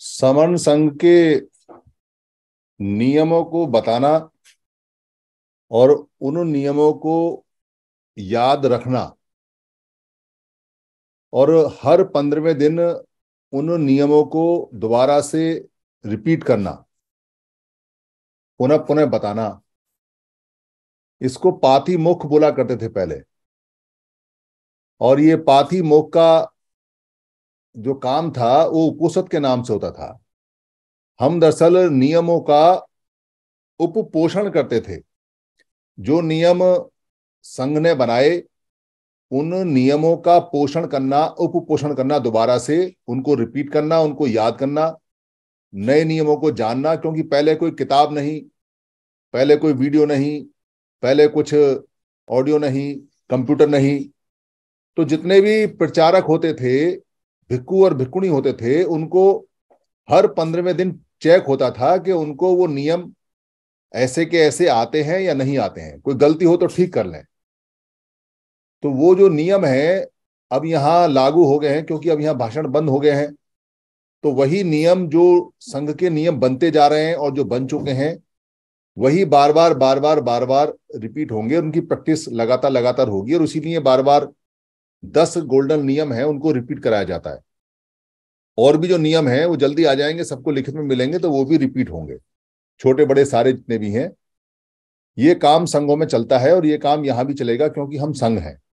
समन संघ के नियमों को बताना और उन नियमों को याद रखना और हर पंद्रहवें दिन उन नियमों को दोबारा से रिपीट करना पुनः पुनः बताना इसको पाथी मुख बोला करते थे पहले और ये पाथी मुख का जो काम था वो उपपोषद के नाम से होता था हम दरअसल नियमों का उपपोषण करते थे जो नियम संघ ने बनाए उन नियमों का पोषण करना उपपोषण करना दोबारा से उनको रिपीट करना उनको याद करना नए नियमों को जानना क्योंकि पहले कोई किताब नहीं पहले कोई वीडियो नहीं पहले कुछ ऑडियो नहीं कंप्यूटर नहीं तो जितने भी प्रचारक होते थे भिक्कु और भिक्कुणी होते थे उनको हर पंद्रहवें दिन चेक होता था कि उनको वो नियम ऐसे के ऐसे आते हैं या नहीं आते हैं कोई गलती हो तो ठीक कर लें तो वो जो नियम है अब यहाँ लागू हो गए हैं क्योंकि अब यहाँ भाषण बंद हो गए हैं तो वही नियम जो संघ के नियम बनते जा रहे हैं और जो बन चुके हैं वही बार बार बार बार बार बार रिपीट होंगे उनकी प्रैक्टिस लगातार लगातार होगी और उसी लिए बार बार दस गोल्डन नियम है उनको रिपीट कराया जाता है और भी जो नियम है वो जल्दी आ जाएंगे सबको लिखित में मिलेंगे तो वो भी रिपीट होंगे छोटे बड़े सारे जितने भी हैं ये काम संघों में चलता है और ये काम यहां भी चलेगा क्योंकि हम संघ हैं